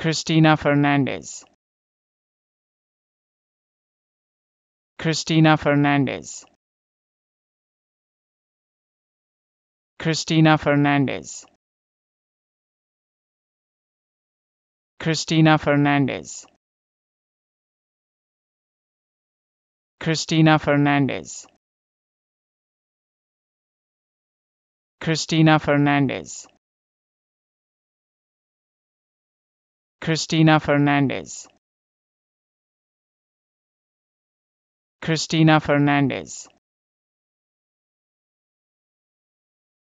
Christina Fernandez. Christina Fernandez. Christina Fernandez. Christina Fernandez. Christina Fernandez. Christina Fernandez. Christina Fernandez Christina Fernandez